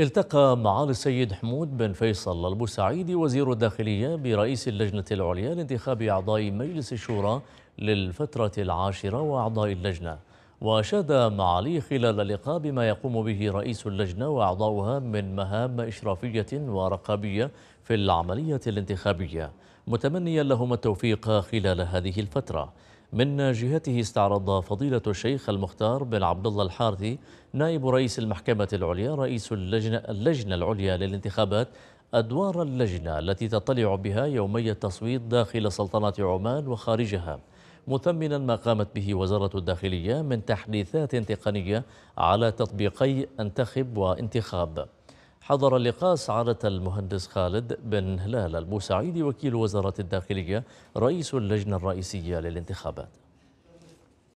التقى معالي السيد حمود بن فيصل البوسعيدي وزير الداخلية برئيس اللجنة العليا لانتخاب أعضاء مجلس الشورى للفترة العاشرة وأعضاء اللجنة وأشاد معالي خلال اللقاء بما يقوم به رئيس اللجنة وأعضاؤها من مهام إشرافية ورقابية في العملية الانتخابية متمنيا لهم التوفيق خلال هذه الفترة من جهته استعرض فضيلة الشيخ المختار بن عبد الله الحارثي نائب رئيس المحكمة العليا رئيس اللجنة, اللجنة العليا للانتخابات أدوار اللجنة التي تطلع بها يومي التصويت داخل سلطنة عمان وخارجها مثمنا ما قامت به وزارة الداخلية من تحديثات تقنية على تطبيقي انتخب وانتخاب حضر اللقاء سعادة المهندس خالد بن هلال المساعد وكيل وزارة الداخلية رئيس اللجنة الرئيسية للانتخابات